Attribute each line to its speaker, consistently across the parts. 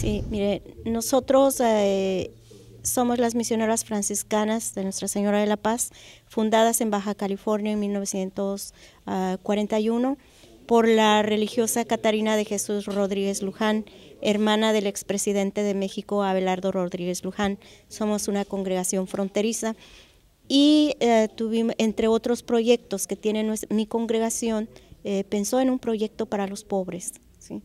Speaker 1: Sí, mire, nosotros eh, somos las misioneras franciscanas de Nuestra Señora de la Paz, fundadas en Baja California en 1941 ah, por la religiosa Catarina de Jesús Rodríguez Luján, hermana del expresidente de México Abelardo Rodríguez Luján. Somos una congregación fronteriza y eh, tuvimos, entre otros proyectos que tiene mi congregación, eh, pensó en un proyecto para los pobres. ¿sí?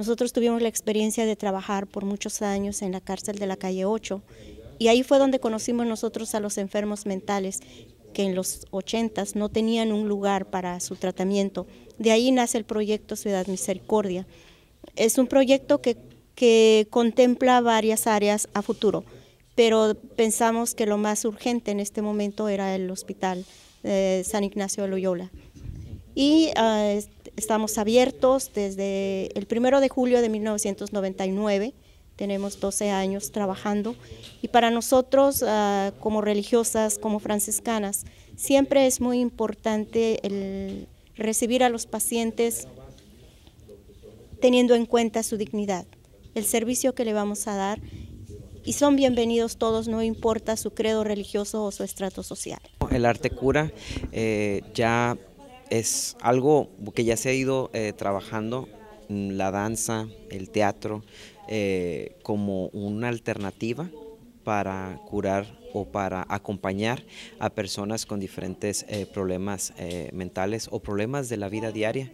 Speaker 1: Nosotros tuvimos la experiencia de trabajar por muchos años en la cárcel de la calle 8 y ahí fue donde conocimos nosotros a los enfermos mentales que en los 80 no tenían un lugar para su tratamiento. De ahí nace el proyecto Ciudad Misericordia. Es un proyecto que, contempla varias áreas a futuro, pero pensamos que lo más urgente en este momento era el hospital eh, San Ignacio de Loyola. Y ah, Estamos abiertos desde el primero de julio de 1999, tenemos 12 años trabajando y para nosotros ah, como religiosas, como franciscanas, siempre es muy importante el recibir a los pacientes teniendo en cuenta su dignidad, el servicio que le vamos a dar y son bienvenidos todos, no importa su credo religioso o su estrato social.
Speaker 2: El arte cura eh, ya es algo que ya se ha ido eh, trabajando, mm, la danza, el teatro, eh, como una alternativa para curar o para acompañar a personas con diferentes eh, problemas mentales o problemas de la vida diaria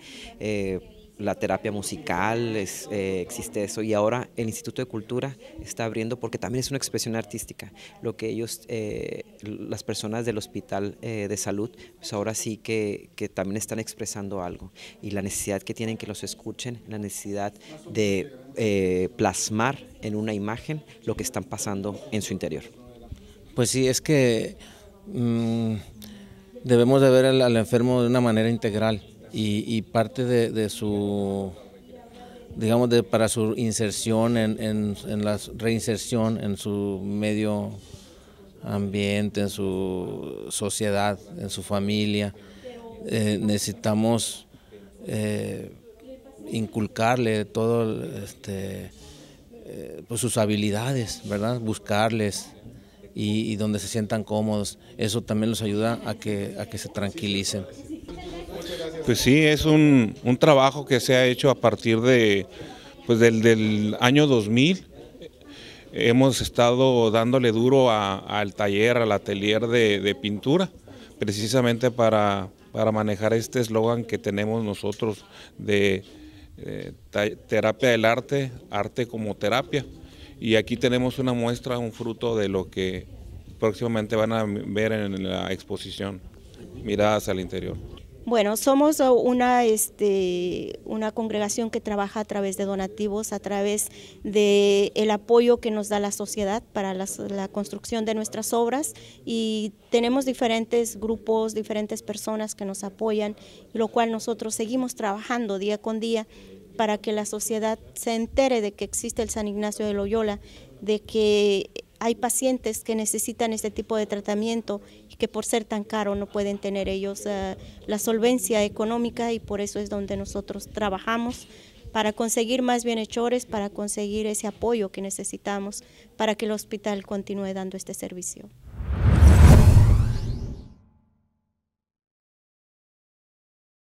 Speaker 2: la terapia musical, eh, existe eso. Y ahora el Instituto de Cultura está abriendo porque también es una expresión artística. Lo que ellos, eh, las personas del Hospital eh, de Salud, pues ahora sí que, también están expresando algo. Y la necesidad que tienen que los escuchen, la necesidad de plasmar en una imagen lo que están pasando en su interior. Pues sí, es que
Speaker 3: mm, debemos de ver al enfermo de una manera integral y, parte de, su, digamos, de, para su inserción, en, en, la reinserción en su medio ambiente, en su sociedad, en su familia. Eh, necesitamos eh, inculcarle todo este, eh, pues, sus habilidades, ¿verdad? Buscarles y, y, donde se sientan cómodos. Eso también los ayuda a que, a que se tranquilicen. Pues sí,
Speaker 4: es un, trabajo que se ha hecho a partir de, pues del, del año 2000. Hemos estado dándole duro al taller, al atelier de, pintura, precisamente para, manejar este eslogan que tenemos nosotros de eh, terapia del arte, arte como terapia. Y aquí tenemos una muestra, un fruto de lo que próximamente van a ver en la exposición, miradas al interior.
Speaker 1: Bueno, somos una, este, una congregación que trabaja a través de donativos, a través del apoyo que nos da la sociedad para la construcción de nuestras obras y tenemos diferentes grupos, diferentes personas que nos apoyan, lo cual nosotros seguimos trabajando día con día para que la sociedad se entere de que existe el San Ignacio de Loyola, de que hay pacientes que necesitan este tipo de tratamiento y que por ser tan caro no pueden tener ellos eh, la solvencia económica y por eso es donde nosotros trabajamos para conseguir más bienhechores, para conseguir ese apoyo que necesitamos para que el hospital continúe dando este servicio.